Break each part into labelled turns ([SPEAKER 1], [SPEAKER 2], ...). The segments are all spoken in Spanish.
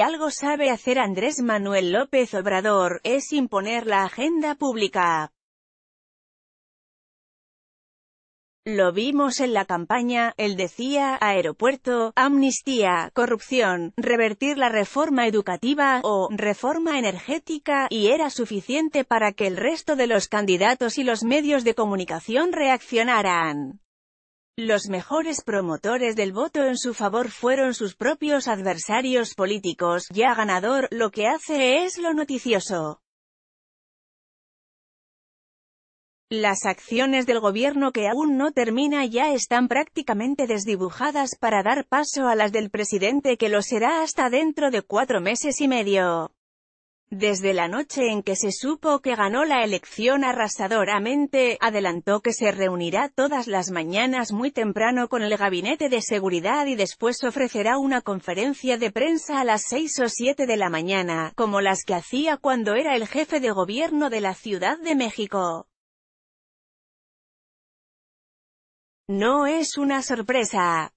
[SPEAKER 1] algo sabe hacer Andrés Manuel López Obrador, es imponer la agenda pública. Lo vimos en la campaña, él decía, aeropuerto, amnistía, corrupción, revertir la reforma educativa, o, reforma energética, y era suficiente para que el resto de los candidatos y los medios de comunicación reaccionaran. Los mejores promotores del voto en su favor fueron sus propios adversarios políticos, ya ganador, lo que hace es lo noticioso. Las acciones del gobierno que aún no termina ya están prácticamente desdibujadas para dar paso a las del presidente que lo será hasta dentro de cuatro meses y medio. Desde la noche en que se supo que ganó la elección arrasadoramente, adelantó que se reunirá todas las mañanas muy temprano con el Gabinete de Seguridad y después ofrecerá una conferencia de prensa a las 6 o 7 de la mañana, como las que hacía cuando era el jefe de gobierno de la Ciudad de México. No es una sorpresa.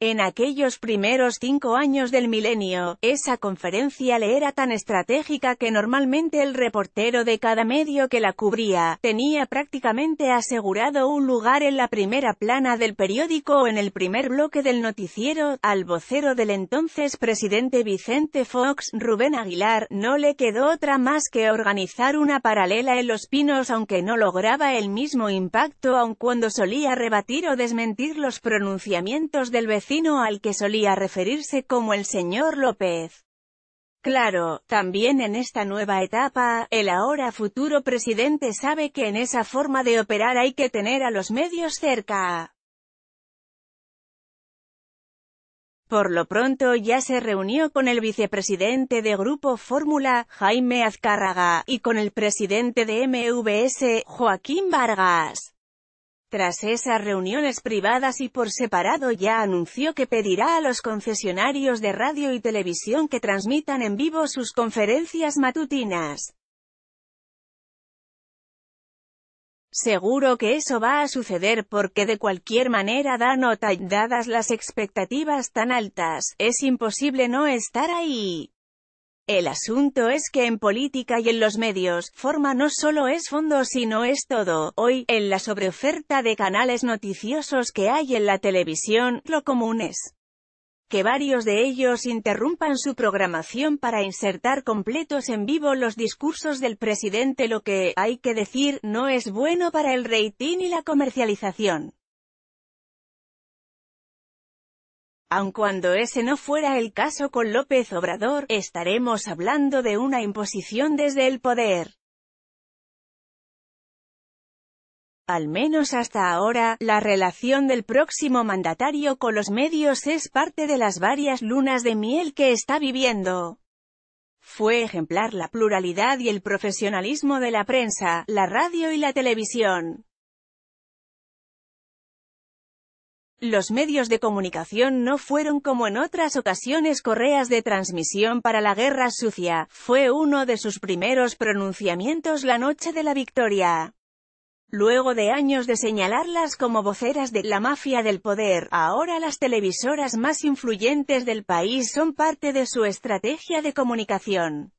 [SPEAKER 1] En aquellos primeros cinco años del milenio, esa conferencia le era tan estratégica que normalmente el reportero de cada medio que la cubría, tenía prácticamente asegurado un lugar en la primera plana del periódico o en el primer bloque del noticiero, al vocero del entonces presidente Vicente Fox, Rubén Aguilar, no le quedó otra más que organizar una paralela en Los Pinos aunque no lograba el mismo impacto aun cuando solía rebatir o desmentir los pronunciamientos del vecino al que solía referirse como el señor López. Claro, también en esta nueva etapa, el ahora futuro presidente sabe que en esa forma de operar hay que tener a los medios cerca. Por lo pronto ya se reunió con el vicepresidente de Grupo Fórmula, Jaime Azcárraga, y con el presidente de MVS, Joaquín Vargas. Tras esas reuniones privadas y por separado ya anunció que pedirá a los concesionarios de radio y televisión que transmitan en vivo sus conferencias matutinas. Seguro que eso va a suceder porque de cualquier manera da nota, dadas las expectativas tan altas, es imposible no estar ahí. El asunto es que en política y en los medios, forma no solo es fondo sino es todo. Hoy, en la sobreoferta de canales noticiosos que hay en la televisión, lo común es que varios de ellos interrumpan su programación para insertar completos en vivo los discursos del presidente lo que, hay que decir, no es bueno para el rating y la comercialización. Aun cuando ese no fuera el caso con López Obrador, estaremos hablando de una imposición desde el poder. Al menos hasta ahora, la relación del próximo mandatario con los medios es parte de las varias lunas de miel que está viviendo. Fue ejemplar la pluralidad y el profesionalismo de la prensa, la radio y la televisión. Los medios de comunicación no fueron como en otras ocasiones correas de transmisión para la guerra sucia, fue uno de sus primeros pronunciamientos la noche de la victoria. Luego de años de señalarlas como voceras de la mafia del poder, ahora las televisoras más influyentes del país son parte de su estrategia de comunicación.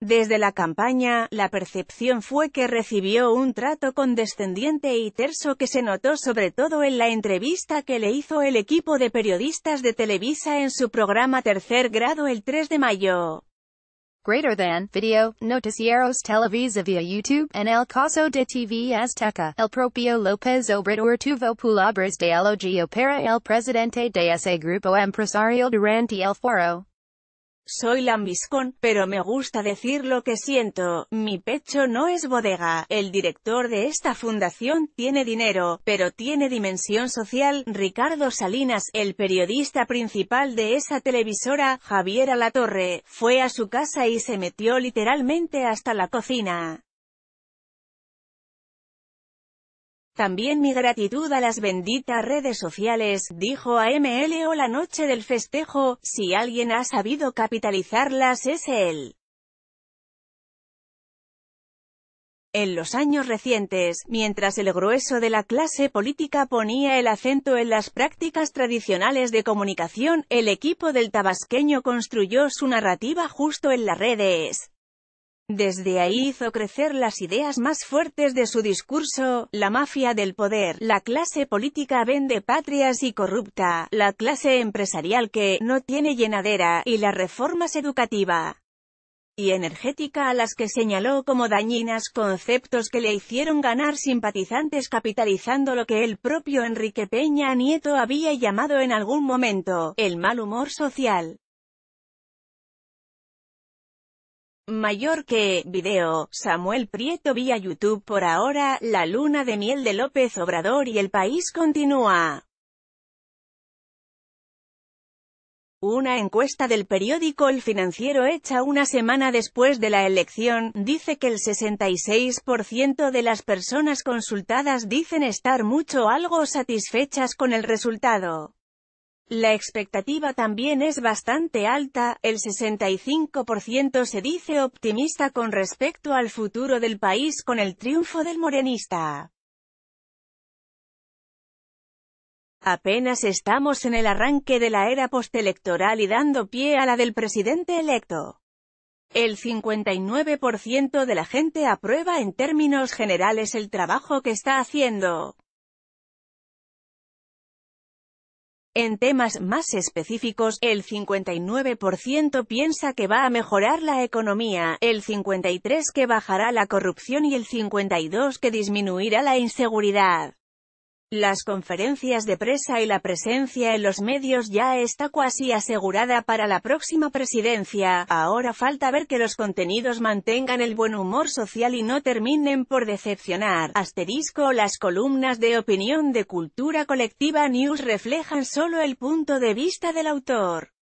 [SPEAKER 1] Desde la campaña, la percepción fue que recibió un trato condescendiente y terso que se notó sobre todo en la entrevista que le hizo el equipo de periodistas de Televisa en su programa Tercer Grado el 3 de mayo. Greater than, video, noticieros Televisa via YouTube, en el caso de TV Azteca, el propio López Obrador tuvo palabras de elogio para el presidente de ese grupo empresario durante el foro. Soy lambiscón, pero me gusta decir lo que siento, mi pecho no es bodega, el director de esta fundación tiene dinero, pero tiene dimensión social, Ricardo Salinas, el periodista principal de esa televisora, Javier Alatorre, fue a su casa y se metió literalmente hasta la cocina. También mi gratitud a las benditas redes sociales, dijo a MLO la noche del festejo, si alguien ha sabido capitalizarlas es él. En los años recientes, mientras el grueso de la clase política ponía el acento en las prácticas tradicionales de comunicación, el equipo del tabasqueño construyó su narrativa justo en las redes. Desde ahí hizo crecer las ideas más fuertes de su discurso, la mafia del poder, la clase política vende patrias y corrupta, la clase empresarial que no tiene llenadera, y las reformas educativa y energética a las que señaló como dañinas conceptos que le hicieron ganar simpatizantes capitalizando lo que el propio Enrique Peña Nieto había llamado en algún momento, el mal humor social. mayor que, video, Samuel Prieto vía YouTube por ahora, la luna de miel de López Obrador y el país continúa. Una encuesta del periódico El Financiero hecha una semana después de la elección, dice que el 66% de las personas consultadas dicen estar mucho algo satisfechas con el resultado. La expectativa también es bastante alta, el 65% se dice optimista con respecto al futuro del país con el triunfo del morenista. Apenas estamos en el arranque de la era postelectoral y dando pie a la del presidente electo. El 59% de la gente aprueba en términos generales el trabajo que está haciendo. En temas más específicos, el 59% piensa que va a mejorar la economía, el 53% que bajará la corrupción y el 52% que disminuirá la inseguridad. Las conferencias de prensa y la presencia en los medios ya está casi asegurada para la próxima presidencia, ahora falta ver que los contenidos mantengan el buen humor social y no terminen por decepcionar. Asterisco Las columnas de opinión de Cultura Colectiva News reflejan solo el punto de vista del autor.